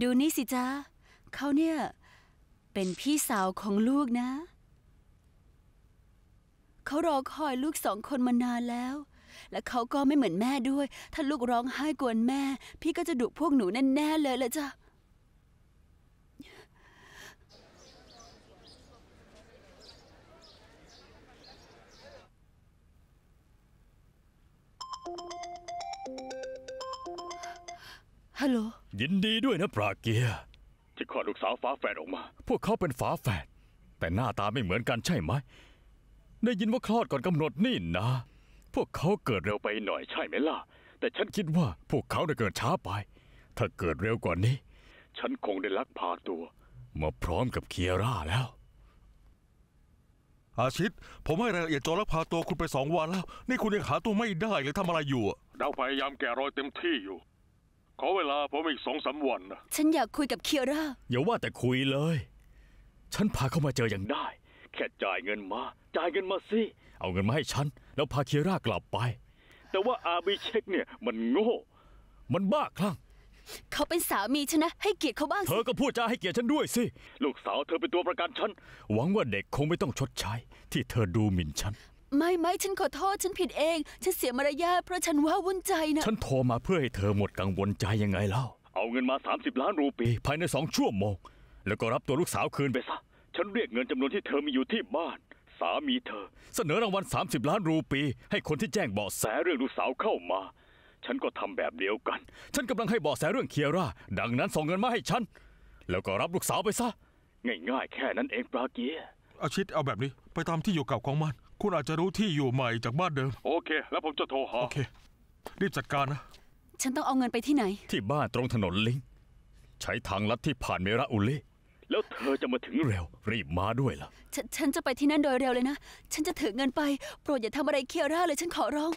ดูนี่สิจ้าเขาเนี่ย เป็นพี่สาวของลูกนะ เขารอคอยลูกสองคนมานานแล้ว และเขาก็ไม่เหมือนแม่ด้วย ถ้าลูกร้องไห้กวนแม่ พี่ก็จะดุพวกหนูแน่ๆเลยละจ้ะฮัลโหลยินดีด้วยนะปราเกียที่คลอดลูกสาวฝาแฝดออกมา พวกเขาเป็นฝาแฝดแต่หน้าตาไม่เหมือนกันใช่ไหมได้ยินว่าคลอดก่อนกำหนดนี่นะ พวกเขาเกิดเร็วไปหน่อยใช่ไหมล่ะแต่ฉันคิดว่า พวกเขาได้เกิดช้าไป ถ้าเกิดเร็วกว่านี้ ฉันคงได้ลักพาตัวมาพร้อมกับเคียร่าแล้ว อาชิตผมให้รายละเอียดจอลักพาตัวคุณไปสองวันแล้ว นี่คุณยังหาตัวไม่ได้เลยทำอะไรอยู่เราพยายามแกะรอยเต็มที่อยู่ขอเวลาผมอีกสองสาวันนะฉันอยากคุยกับเคียร่าอย่าว่าแต่คุยเลย ฉันพาเขามาเจออย่างได้ แค่จ่ายเงินมา จ่ายเงินมาสิ เอาเงินมาให้ฉันแล้วพาเคียร่ากลับไป แต่ว่าอาบิเชกเนี่ยมันโง่ มันบ้าคลั่ง เขาเป็นสามีฉันนะ ให้เกียรติเขาบ้างเธอก็พูดจาให้เกียรติฉันด้วยสิ ลูกสาวเธอเป็นตัวประกันฉัน หวังว่าเด็กคงไม่ต้องชดใช้ที่เธอดูหมิ่นฉันไม่ไม่ฉันขอโทษฉันผิดเอง ฉันเสียมารยาทเพราะฉันว่าวุ่นใจนะ ฉันโทรมาเพื่อให้เธอหมดกังวลใจยังไงเล่าเอาเงินมา 30 ล้านรูปี ภายในสองชั่วโมง แล้วก็รับตัวลูกสาวคืนไปซะฉันเรียกเงินจำนวนที่เธอมีอยู่ที่บ้าน สามีเธอ เสนอรางวัล30 ล้านรูปี ให้คนที่แจ้งเบาะแสเรื่องลูกสาวเข้ามา ฉันก็ทำแบบเดียวกัน ฉันกำลังให้เบาะแสเรื่องเคียร่า ดังนั้นส่งเงินมาให้ฉัน แล้วก็รับลูกสาวไปซะ ง่ายๆ แค่นั้นเองปราเกียอาชิตเอาแบบนี้ ไปตามที่อยู่เก่าของมันคุณอาจจะรู้ที่อยู่ใหม่จากบ้านเดิม โอเค แล้วผมจะโทรหา โอเค รีบจัดการนะฉันต้องเอาเงินไปที่ไหน ที่บ้านตรงถนนลิง ใช้ทางลัดที่ผ่านเมราอุเล่ แล้วเธอจะมาถึงเร็ว รีบมาด้วยล่ะฉฉันจะไปที่นั่นโดยเร็วเลยนะ ฉันจะถือเงินไป โปรดอย่าทำอะไรเคียร่าเลยฉันขอร้อง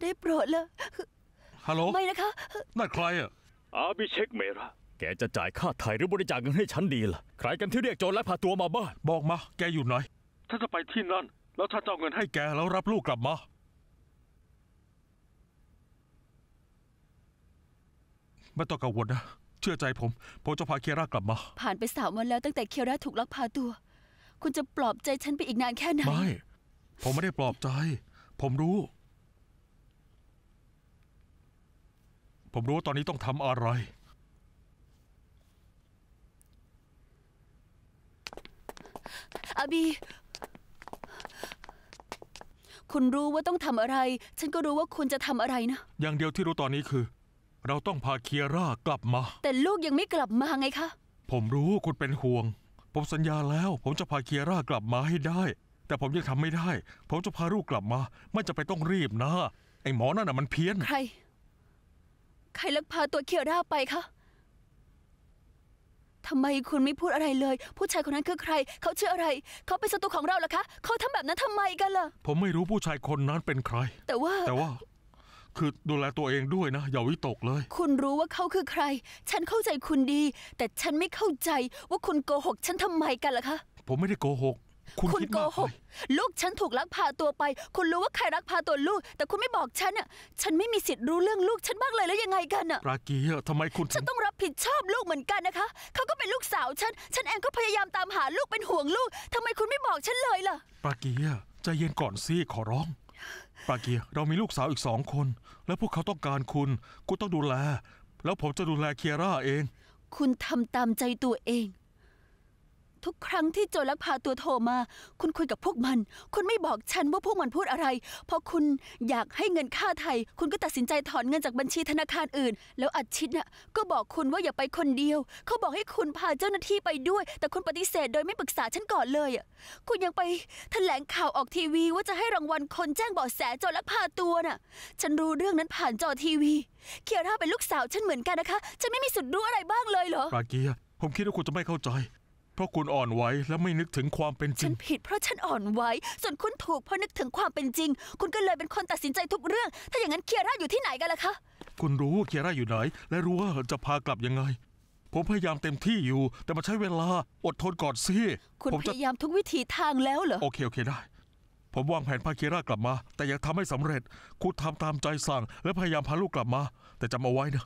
ได้โปรดละฮัลโหล ไม่นะคะนั่นใครอ่ะอาบิเชกเมราแกจะจ่ายค่าไถ่ายหรือบริจาคเงินให้ฉันดีล่ะใครกันที่เรียกโจรและพาตัวมาบ้านบอกมาแกอยู่ไหน ถ้าจะไปที่นั่นแล้วถ้าจ้าเงินให้แกแล้วรับลูกกลับมาไม่ต้องกังวลนะเชื่อใจผมผมจะพาเคียร่ากลับมา ผ่านไปสามวันแล้วตั้งแต่เคียร่าถูกลักพาตัว คุณจะปลอบใจฉันไปอีกนานแค่ไหนไม่ผมไม่ได้ปลอบใจ ผมรู้ ผมรู้ว่าตอนนี้ต้องทำอะไรอาบี คุณรู้ว่าต้องทำอะไร ฉันก็รู้ว่าคุณจะทำอะไรนะ อย่างเดียวที่รู้ตอนนี้คือ เราต้องพาเคียร่ากลับมา แต่ลูกยังไม่กลับมาไงคะ ผมรู้คุณเป็นห่วง ผมสัญญาแล้ว ผมจะพาเคียร่ากลับมาให้ได้ แต่ผมยังทำไม่ได้ ผมจะพาลูกกลับมา ไม่จะไปต้องรีบนะ ไอ้หมอนั่นน่ะมันเพี้ยนใคร ใครลักพาตัวเคียร่าไปคะทำไมคุณไม่พูดอะไรเลย ผู้ชายคนนั้นคือใคร เขาชื่ออะไร เขาเป็นศัตรูของเราเหรอคะ เขาทำแบบนั้นทำไมกันล่ะ ผมไม่รู้ผู้ชายคนนั้นเป็นใคร แต่ว่าแต่ว่า คือดูแลตัวเองด้วยนะ อย่าวิตกเลย คุณรู้ว่าเขาคือใคร ฉันเข้าใจคุณดี แต่ฉันไม่เข้าใจว่าคุณโกหก ฉันทำไมกันล่ะคะ ผมไม่ได้โกหกคุณคณโกหกลูกฉันถูกลักพาตัวไป คุณรู้ว่าใครรักพาตัวลูก แต่คุณไม่บอกฉันอ่ะฉันไม่มีสิทธิ์รู้เรื่องลูกฉันบ้างเลยแล้วยังไงกันอ่ะรากีทำไมคุณ ฉันต้องรับผิดชอบลูกเหมือนกันนะคะเขาก็เป็นลูกสาวฉัน ฉันเองก็พยายามตามหาลูกเป็นห่วงลูกทำไมคุณไม่บอกฉันเลยล่ะรากีใจเย็นก่อนสิขอร้อง ปาเกียเรามีลูกสาวอีกสองคน แล้วพวกเขาต้องการคุณคุณต้องดูแล แล้วผมจะดูแลเคียร่าเอง คุณทำตามใจตัวเองทุกครั้งที่โจรลักพาตัวโทรมา คุณคุยกับพวกมัน คุณไม่บอกฉันว่าพวกมันพูดอะไร เพราะคุณอยากให้เงินค่าไทย คุณก็ตัดสินใจถอนเงินจากบัญชีธนาคารอื่น แล้วอัดชิดน่ะก็บอกคุณว่าอย่าไปคนเดียว เขาบอกให้คุณพาเจ้าหน้าที่ไปด้วย แต่คุณปฏิเสธโดยไม่ปรึกษาฉันก่อนเลยอ่ะคุณยังไปแถลงข่าวออกทีวีว่าจะให้รางวัลคนแจ้งเบาะแสโจรลักพาตัวน่ะ ฉันรู้เรื่องนั้นผ่านจอทีวีเคียร่าเป็นลูกสาว ฉันเหมือนกันนะคะฉันไม่มีสุดรู้อะไรบ้างเลยเหรอปราเกียผมคิดว่าคุณจะไม่เข้าใจเพราะคุณอ่อนไหวและไม่นึกถึงความเป็นจริง ฉันผิดเพราะฉันอ่อนไหวส่วนคุณถูกเพราะนึกถึงความเป็นจริง คุณก็เลยเป็นคนตัดสินใจทุกเรื่อง ถ้าอย่างนั้นเคียร่าอยู่ที่ไหนกันล่ะคะ คุณรู้ว่าเคียร่าอยู่ไหน และรู้ว่าจะพากลับยังไง ผมพยายามเต็มที่อยู่แต่มาใช้เวลาอดทนก่อนสิคุณผมพยายามทุกวิถีทางแล้วเหรอ โอเคโอเคได้ ผมวางแผนพาเคียร่ากลับมา แต่ยังทำไม่สำเร็จ คุณทำตามใจสั่งและพยายามพาลูกกลับมา แต่จำเอาไว้นะ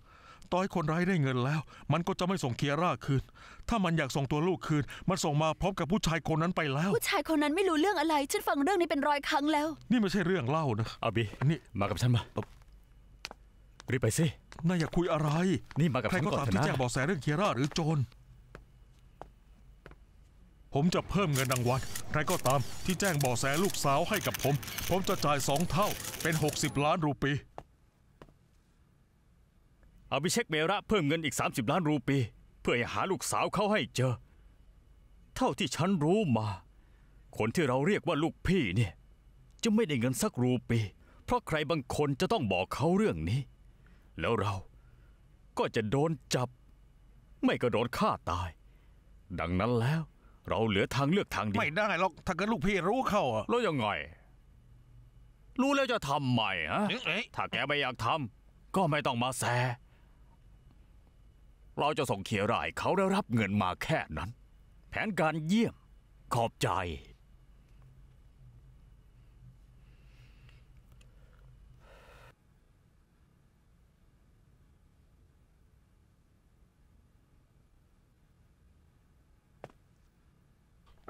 ต่อให้คนร้ายได้เงินแล้วมันก็จะไม่ส่งเคียร่าคืน ถ้ามันอยากส่งตัวลูกคืน มันส่งมาพร้อมกับผู้ชายคนนั้นไปแล้วผู้ชายคนนั้นไม่รู้เรื่องอะไรฉันฟังเรื่องนี้เป็นร้อยครั้งแล้ว นี่ไม่ใช่เรื่องเล่านะอาบีนี่มากับฉัน มารีบไปสินายอยากคุยอะไร นี่มากับใคร่อนก็ก็ตามที่แจ้งเบาะแสเรื่องเคียร่าหรือโจรผมจะเพิ่มเงินรางวัลใครก็ตามที่แจ้งเบาะแสลูกสาวให้กับผม ผมจะจ่ายสองเท่าเป็น60ล้านรูปีอาไปเช็คเมระเพิ่มเงินอีก 30 ล้านรูปีเพื่อหาลูกสาวเขาให้เจอ เท่าที่ฉันรู้มา คนที่เราเรียกว่าลูกพี่เนี่ย จะไม่ได้เงินสักรูปี เพราะใครบางคนจะต้องบอกเขาเรื่องนี้ แล้วเราก็จะโดนจับ ไม่ก็โดนฆ่าตาย ดังนั้นแล้วเราเหลือทางเลือกทางเดียวไม่ได้หรอก ถ้าเกิดลูกพี่รู้เข้าอะแล้วยังไงรู้แล้วจะทำใหม่ฮะถ้าแกไม่อยากทำก็ไม่ต้องมาแซเราจะส่งเขียราย เขาได้รับเงินมาแค่นั้น แผนการเยี่ยมขอบใจ ใ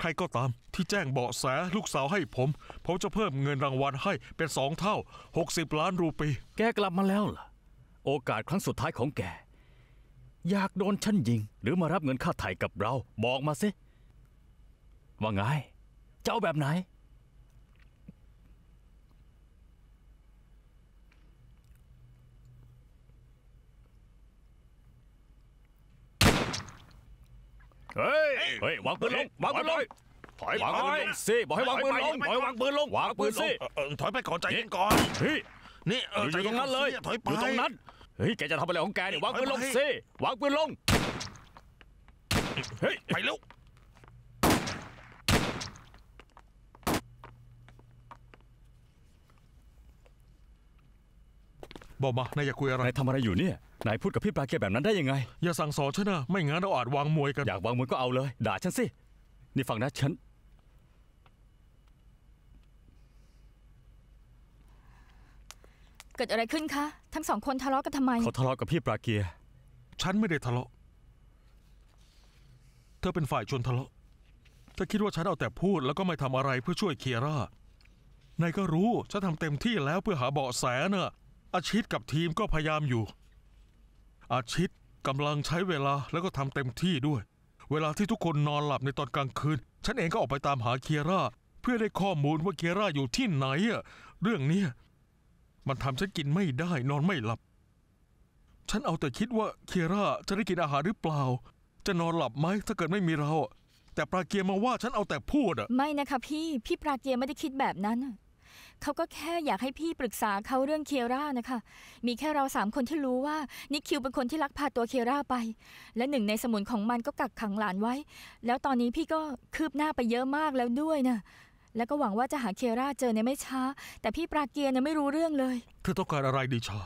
ครก็ตามที่แจ้งเบาะแสลูกสาวให้ผม ผมจะเพิ่มเงินรางวัลให้เป็นสองเท่า60ล้านรูปี แกกลับมาแล้วล่ะ โอกาสครั้งสุดท้ายของแกอยากโดนฉันยิง หรือมารับเงินค่าไถ่กับเราบอกมาสิว่าไง เจ้าแบบไหนเฮ้ยเฮ้ยวางปืนลงวางปืนลงถอยไปสิ บอกให้วางปืนลงบอกให้วางปืนลงวางปืนสิถอยไปขอใจเย็นก่อนนี่นี่อยู่ตรงนั้นเลยอยู่ตรงนั้นเฮ้ยแกจะทำอะไรของแกเนี่ยวางปืนลงสิวางปืนลงเฮ้ยไปลรกวบอกมานายอยากคุยอะไรนายทำอะไรอยู่เนี่ยนายพูดกับพี่ปลาเกแบบนั้นได้ยังไงอย่าสั่งสอนฉันนะไม่งั้นเราอาจวางมวยกัน อยากวางมวยก็เอาเลย ด่าฉันสินี่ฟังนะฉันเกิดอะไรขึ้นคะ ทั้งสองคนทะเลาะกันทำไมเขาทะเลาะกับพี่ปราเกียฉันไม่ได้ทะเลาะ เธอเป็นฝ่ายชวนทะเลาะเธอคิดว่าฉันเอาแต่พูดแล้วก็ไม่ทำอะไรเพื่อช่วยเคียร่านายก็รู้ฉันทำเต็มที่แล้วเพื่อหาเบาะแสนอ่ะอาชิตกับทีมก็พยายามอยู่ อาชิตกำลังใช้เวลาแล้วก็ทำเต็มที่ด้วย เวลาที่ทุกคนนอนหลับในตอนกลางคืนฉันเองก็ออกไปตามหาเคียร่าเพื่อได้ข้อมูลว่าเคียร่าอยู่ที่ไหนอะเรื่องนี้มันทำฉันกินไม่ได้นอนไม่หลับ ฉันเอาแต่คิดว่าเคียร่าจะได้กินอาหารหรือเปล่า จะนอนหลับไหมถ้าเกิดไม่มีเรา แต่ปลาเกียมาว่าฉันเอาแต่พูดอะไม่นะคะพี่ พี่ปลาเกียไม่ได้คิดแบบนั้น เขาก็แค่อยากให้พี่ปรึกษาเขาเรื่องเคียร่านะคะ มีแค่เราสามคนที่รู้ว่านิคิวเป็นคนที่ลักพาตัวเคียร่าไป และหนึ่ง ในสมุนของมันก็กักขังหลานไว้ แล้วตอนนี้พี่ก็คืบหน้าไปเยอะมากแล้วด้วยนะแล้วก็หวังว่าจะหาเคราเจอในไม่ช้า แต่พี่ปราเกียร์งไม่รู้เรื่องเลย เธอต้องการอะไรดีชา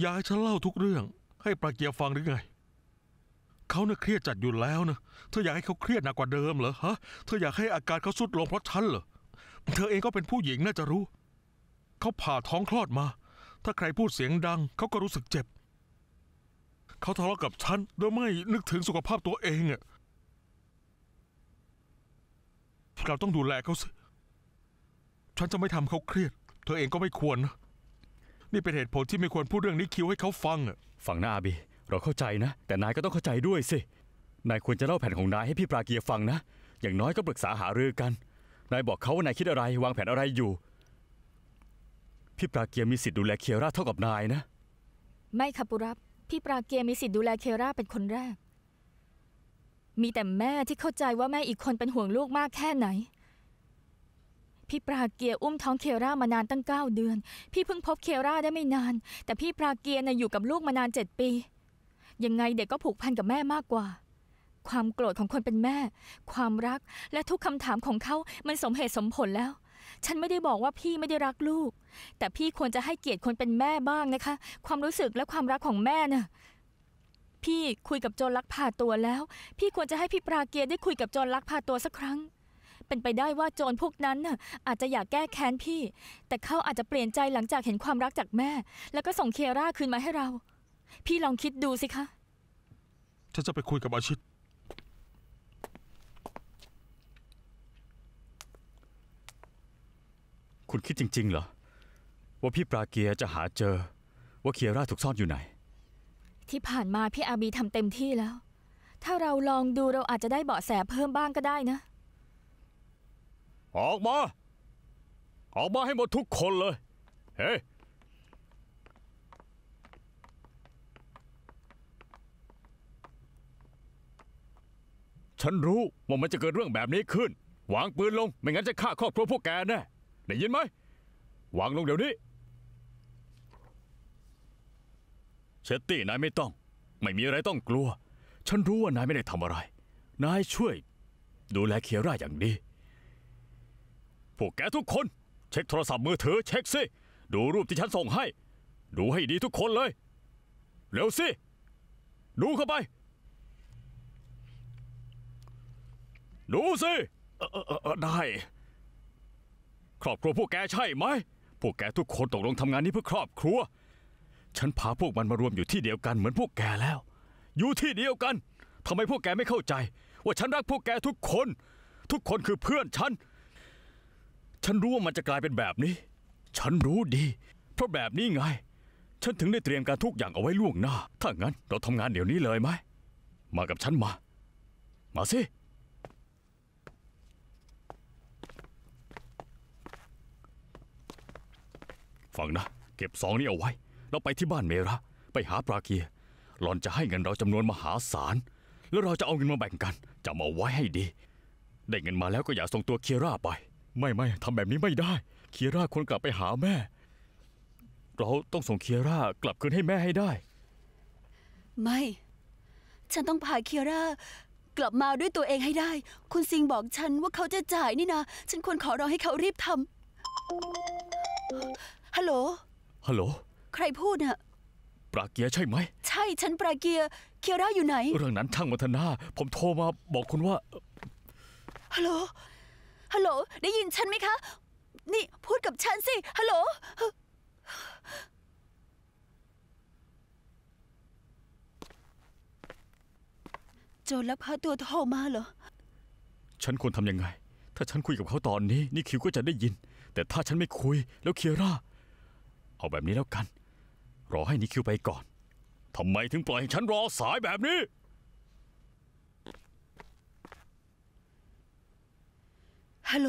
อยากให้ฉันเล่าทุกเรื่องให้ปราเกียร์ฟังหรือไง เขาเนี่ยเครียดจัดอยู่แล้วนะเธออยากให้เขาเครียดหนักกว่าเดิมเหรอฮะเธออยากให้อาการเขาสุดลงเพราะฉันเหรอ เธอเองก็เป็นผู้หญิงน่าจะรู้ เขาผ่าท้องคลอดมา ถ้าใครพูดเสียงดังเขาก็รู้สึกเจ็บเขาทะเลาะกับฉันโดยไม่นึกถึงสุขภาพตัวเองอะเราต้องดูแลเขาสิ ฉันจะไม่ทำเขาเครียด เธอเองก็ไม่ควรนะนี่เป็นเหตุผลที่ไม่ควรพูดเรื่องนี้คิวให้เขาฟังอ่ะฟังหน้าบีเราเข้าใจนะ แต่นายก็ต้องเข้าใจด้วยสิ นายควรจะเล่าแผนของนายให้พี่ปราเกียฟังนะ อย่างน้อยก็ปรึกษาหารือกัน นายบอกเขาว่านายคิดอะไรวางแผนอะไรอยู่ พี่ปราเกียมีสิทธิ์ดูแลเคียร่าเท่ากับนายนะ ไม่ค่ะปุรับพี่ปราเกียมีสิทธิ์ดูแลเคียร่าเป็นคนแรกมีแต่แม่ที่เข้าใจว่าแม่อีกคนเป็นห่วงลูกมากแค่ไหน พี่ปราเกียอุ้มท้องเคร่ามานานตั้งเก้าเดือน พี่เพิ่งพบเคร่าได้ไม่นาน แต่พี่ปราเกียน่ะอยู่กับลูกมานานเจ็ดปียังไงเด็กก็ผูกพันกับแม่มากกว่า ความโกรธของคนเป็นแม่ ความรักและทุกคำถามของเขามันสมเหตุสมผลแล้ว ฉันไม่ได้บอกว่าพี่ไม่ได้รักลูก แต่พี่ควรจะให้เกียรติคนเป็นแม่บ้างนะคะ ความรู้สึกและความรักของแม่น่ะพี่คุยกับโจรลักพาตัวแล้ว พี่ควรจะให้พี่ปราเกียรได้คุยกับโจรลักพาตัวสักครั้ง เป็นไปได้ว่าโจรพวกนั้นน่ะอาจจะอยากแก้แค้นพี่ แต่เขาอาจจะเปลี่ยนใจหลังจากเห็นความรักจากแม่ แล้วก็ส่งเคราคืนมาให้เรา พี่ลองคิดดูสิคะฉันจะไปคุยกับอาชิตคุณคิดจริงๆเหรอ ว่าพี่ปราเกียจะหาเจอว่าเคียร่าถูกซ่อนอยู่ไหนที่ผ่านมาพี่อาบีทำเต็มที่แล้ว ถ้าเราลองดูเราอาจจะได้เบาะแสเพิ่มบ้างก็ได้นะ ออกมา ออกมาให้หมดทุกคนเลย เฮ้ฉันรู้ว่ามันจะเกิดเรื่องแบบนี้ขึ้น วางปืนลง ไม่งั้นจะฆ่าครอบครัวพวกแกแน่ ได้ยินไหมวางลงเดี๋ยวนี้เชตตี้นายไม่ต้องไม่มีอะไรต้องกลัว ฉันรู้ว่านายไม่ได้ทำอะไรนายช่วย ดูแลเคียร่าอย่างดีพวกแกทุกคน เช็คโทรศัพท์มือถือเช็คสิดูรูปที่ฉันส่งให้ดูให้ดีทุกคนเลยเร็วสิดูเข้าไปดูสิได้ ครอบครัวพวกแกใช่ไหมพวกแกทุกคนตกลงทำงานนี้เพื่อครอบครัวฉันพาพวกมันมารวมอยู่ที่เดียวกัน เหมือนพวกแกแล้ว อยู่ที่เดียวกัน ทำไมพวกแกไม่เข้าใจ ว่าฉันรักพวกแกทุกคน ทุกคนคือเพื่อนฉันฉันรู้ว่ามันจะกลายเป็นแบบนี้ ฉันรู้ดี เพราะแบบนี้ไง ฉันถึงได้เตรียมการทุกอย่างเอาไว้ล่วงหน้า ถ้างั้นเราทำงานเดี๋ยวนี้เลยไหมมากับฉันมา มาสิฟังนะเก็บซองนี้เอาไว้เราไปที่บ้านเมระไปหาปราเกียหลอนจะให้เงินเราจำนวนมหาศาล แล้วเราจะเอาเงินมาแบ่งกัน จะมาไว้ให้ดีได้เงินมาแล้วก็อย่าส่งตัวเคียร่าไป ไม่ไม่ทำแบบนี้ไม่ได้ เคียร่าควรกลับไปหาแม่ เราต้องส่งเคียร่ากลับคืนให้แม่ให้ได้ ไม่ ฉันต้องพาเคียร่ากลับมาด้วยตัวเองให้ได้ คุณซิงบอกฉันว่าเขาจะจ่ายนี่นะ ฉันควรขอร้องให้เขารีบทำฮัลโหล ฮัลโหลใครพูดน่ะปราเกียใช่ไหม ใช่ ฉันปราเกียเคียร่าอยู่ไหน เรื่องนั้นช่างวัฒนาผมโทรมาบอกคุณว่า ฮัลโหล ฮัลโหลได้ยินฉันไหมคะ นี่พูดกับฉันสิฮัลโหลโจรลัพาตัวโทรมาเหรอ ฉันควรทำยังไง ถ้าฉันคุยกับเขาตอนนี้นี่คิวก็จะได้ยิน แต่ถ้าฉันไม่คุย แล้วเคียร่าเอาแบบนี้แล้วกันรอให้นิคิวไปก่อน ทำไมถึงปล่อยให้ฉันรอสายแบบนี้ ฮัลโหล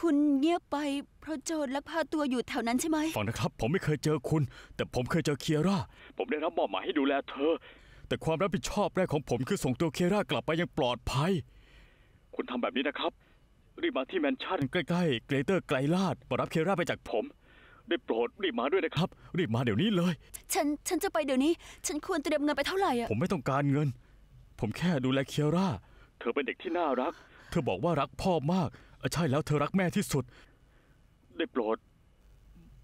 คุณเงียบไป เพราะโจรละพาตัวอยู่แถวนั้นใช่ไหมฟังนะครับ ผมไม่เคยเจอคุณ แต่ผมเคยเจอเคียร่า ผมได้รับมอบหมายให้ดูแลเธอ แต่ความรับผิดชอบแรกของผมคือส่งตัวเคียร่ากลับไปยังปลอดภัย คุณทำแบบนี้นะครับรีบมาที่แมนชั่นใกล้ๆ เกรเตอร์ไกลลาดมารับเคียร่าไปจากผมได้โปรดรีบมาด้วยนะครับ รีบมาเดี๋ยวนี้เลย ฉันฉันจะไปเดี๋ยวนี้ ฉันควรเตรียมเงินไปเท่าไหร่อ่ะ ผมไม่ต้องการเงิน ผมแค่ดูแลเคียร่า เธอเป็นเด็กที่น่ารัก เธอบอกว่ารักพ่อมากใช่แล้วเธอรักแม่ที่สุดได้โปรด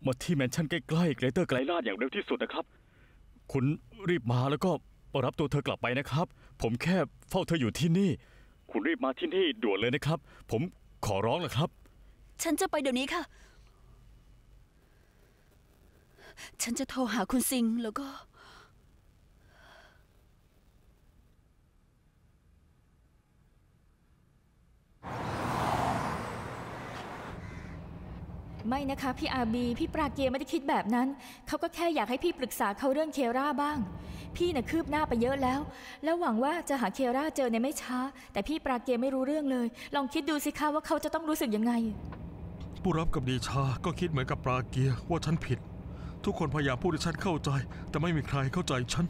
มาที่แมนชั่นใกล้ๆเกรเตอร์ไกลลาดอย่างเร็วที่สุดนะครับ คุณรีบมาแล้วก็รับตัวเธอกลับไปนะครับ ผมแค่เฝ้าเธออยู่ที่นี่ คุณรีบมาที่นี่ด่วนเลยนะครับ ผมขอร้องนะครับ ฉันจะไปเดี๋ยวนี้ค่ะฉันจะโทรหาคุณซิงแล้วก็ ไม่นะคะพี่อาบีพี่ปราเกียไม่ได้คิดแบบนั้นเขาก็แค่อยากให้พี่ปรึกษาเขาเรื่องเคราบ้าง พี่น่ะคืบหน้าไปเยอะแล้ว แล้วหวังว่าจะหาเคราเจอในไม่ช้า แต่พี่ปราเกียไม่รู้เรื่องเลย ลองคิดดูสิคะว่าเขาจะต้องรู้สึกยังไงผู้รับกับดีชาก็คิดเหมือนกับปราเกียว่าฉันผิดทุกคนพยายามพูดให้ฉันเข้าใจ แต่ไม่มีใครเข้าใจฉัน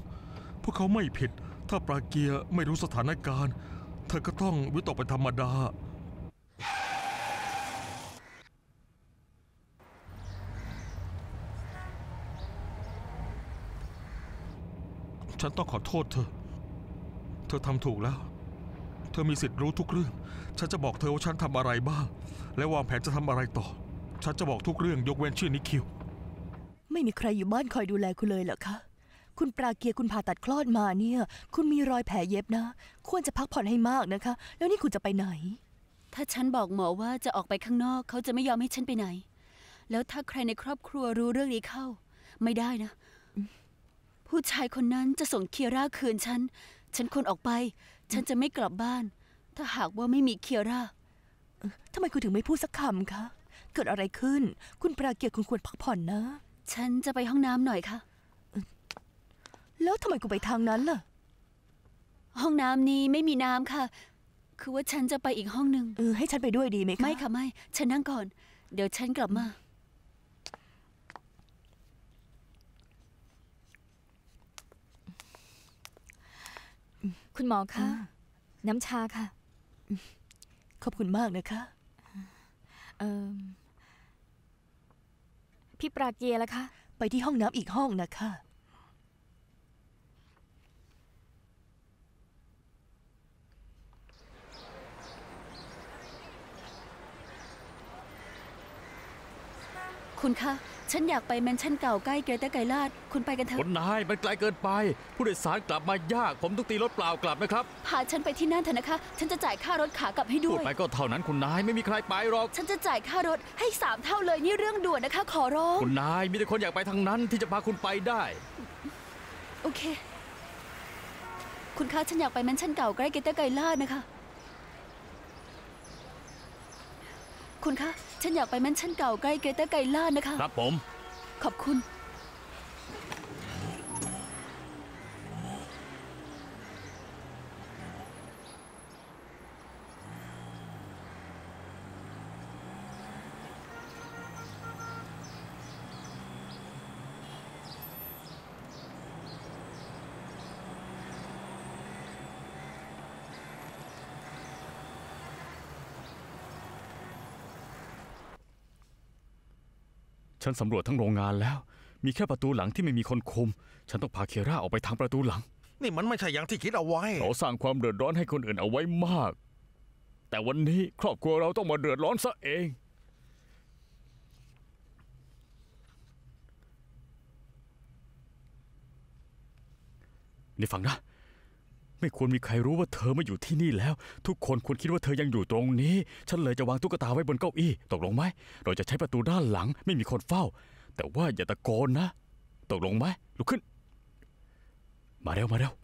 พวกเขาไม่ผิด ถ้าปราเกียไม่รู้สถานการณ์ เธอก็ต้องวิตกไปธรรมดา ฉันต้องขอโทษเธอ เธอทำถูกแล้ว เธอมีสิทธิ์รู้ทุกเรื่อง ฉันจะบอกเธอว่าฉันทำอะไรบ้างและวางแผนจะทำอะไรต่อ ฉันจะบอกทุกเรื่องยกเว้นชื่อนิคิวไม่มีใครอยู่บ้านคอยดูแลคุณเลยเหรอคะ คุณปราเกียคุณผ่าตัดคลอดมาเนี่ย คุณมีรอยแผลเย็บนะ ควรจะพักผ่อนให้มากนะคะ แล้วนี่คุณจะไปไหน ถ้าฉันบอกหมอว่าจะออกไปข้างนอกเขาจะไม่ยอมให้ฉันไปไหน แล้วถ้าใครในครอบครัวรู้เรื่องนี้เข้า ไม่ได้นะ ผู้ชายคนนั้นจะส่งเคียร่าคืนฉัน ฉันควรออกไป ฉันจะไม่กลับบ้าน ถ้าหากว่าไม่มีเคียร่าทำไมคุณถึงไม่พูดสักคำคะ เกิดอะไรขึ้น คุณปราเกียรติคุณควรพักผ่อนนะฉันจะไปห้องน้ำหน่อยค่ะแล้วทำไมกูไปทางนั้นล่ะ ห้องน้ำนี้ไม่มีน้ำค่ะ คือว่าฉันจะไปอีกห้องหนึ่งเออให้ฉันไปด้วยดีไหมคะไม่ค่ะไม่ฉันนั่งก่อน เดี๋ยวฉันกลับมาคุณหมอคะน้ำชาค่ะขอบคุณมากนะคะเออพี่ปราเกียล่ะคะไปที่ห้องน้ำอีกห้องนะคะ คุณคะฉันอยากไปแมนชั่นเก่าใกล้เกรตาไกลาด คุณไปกันเถอะคนนายมันไกลเกินไป ผู้โดยสารกลับมายาก ผมต้องตีรถเปล่ากลับนะครับ พาฉันไปที่นั่นเถอะนะคะ ฉันจะจ่ายค่ารถขากลับให้ด้วยพูดไปก็เท่านั้นคุณนายไม่มีใครไปหรอก ฉันจะจ่ายค่ารถให้สามเท่าเลยนี่เรื่องด่วนนะคะขอร้อง คุณนายมีแต่คนอยากไปทางนั้นที่จะพาคุณไปได้ โอเค คุณคะฉันอยากไปแมนชั่นเก่าใกล้เกรตาไกลาดนะคะ คุณคะฉันอยากไปแมนชั่นเก่าใกล้เกเตอร์ไกล่านะคะ ครับผม ขอบคุณฉันสำรวจทั้งโรงงานแล้ว มีแค่ประตูหลังที่ไม่มีคนคุม ฉันต้องพาเคราออกไปทางประตูหลัง นี่มันไม่ใช่อย่างที่คิดเอาไว้เราสร้างความเดือดร้อนให้คนอื่นเอาไว้มาก แต่วันนี้ครอบครัวเราต้องมาเดือดร้อนซะเอง นี่ฟังนะไม่ควรมีใครรู้ว่าเธอมาอยู่ที่นี่แล้ว ทุกคนควรคิดว่าเธอยังอยู่ตรงนี้ ฉันเลยจะวางตุ๊กตาไว้บนเก้าอี้ตกลงไหม เราจะใช้ประตูด้านหลังไม่มีคนเฝ้า แต่ว่าอย่าตะโกนนะ ตกลงไหมลุกขึ้น มาเร็วมาเร็ว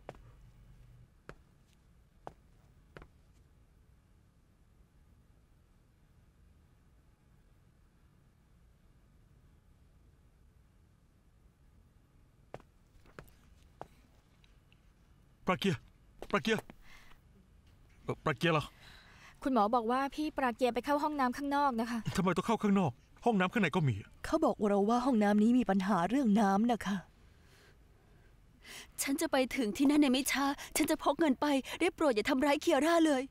ปราเกียประเกียประเกียหรอคุณหมอบอกว่าพี่ปราเกียไปเข้าห้องน้ำข้างนอกนะคะทำไมต้องเข้าข้างนอก ห้องน้ำข้างในก็มี เขาบอกเราว่าห้องน้ำนี้มีปัญหาเรื่องน้ำนะคะ ฉันจะไปถึงที่นั่นในไม่ช้า ฉันจะพกเงินไป ได้โปรดอย่าทำร้ายเคียร่าเลย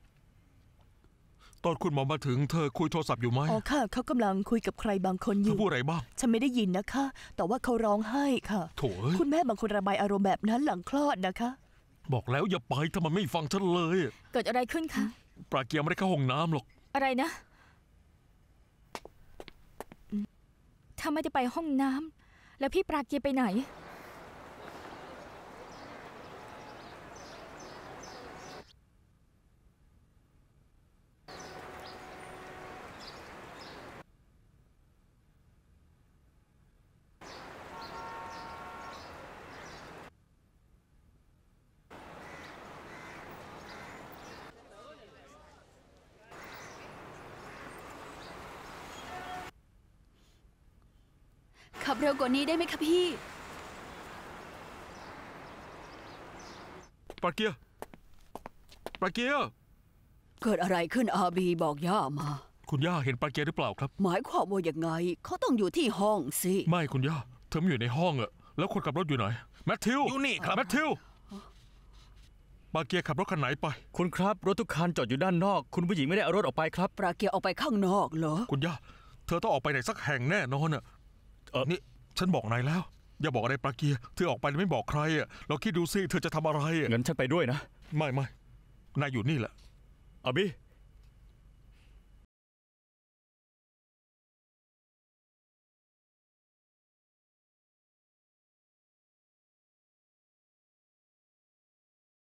ตอนคุณหมอมาถึงเธอคุยโทรศัพท์อยู่ไหมอ๋อค่ะ เขากำลังคุยกับใครบางคนอยู่พูดอะไรบ้าง ฉันไม่ได้ยินนะคะ แต่ว่าเขาร้องไห้ค่ะ โถ่คุณแม่บางคนระบายอารมณ์แบบนั้นหลังคลอดนะคะบอกแล้วอย่าไปถ้ามันไม่ฟังฉันเลย เกิดอะไรขึ้นคะปลาเกียวไม่ได้เข้าห้องน้ำหรอก อะไรนะ ถ้าไม่ได้ไปห้องน้ำแล้วพี่ปลาเกียวไปไหนบเร็วกว่านี้ได้ไหมคะพี่ ปาเกีย ปาเกีย เกิดอะไรขึ้นอาบีบอกย่ามา คุณย่าเห็นปาเกียหรือเปล่าครับ หมายความว่าอย่างไงเขาต้องอยู่ที่ห้องสิ ไม่คุณย่าเธออยู่ในห้องอะแล้วคนขับรถอยู่ไหนแมทธิวอยู่นี่ครับแมทธิว ปาเกียขับรถคันไหนไป คุณครับรถทุกคันจอดอยู่ด้านนอก คุณผู้หญิงไม่ได้เอารถออกไปครับ ปาเกียออกไปข้างนอกเหรอ คุณย่า เธอต้องออกไปไหนสักแห่งแน่นอนอะอนี่ฉันบอกนายแล้ว อย่าบอกอะไรปลาเกียเธอออกไปไม่บอกใครอ่ะเราคิดดูซิเธอจะทำอะไรงั้นฉันไปด้วยนะ ไม่ไม่นายอยู่นี่แหละอบี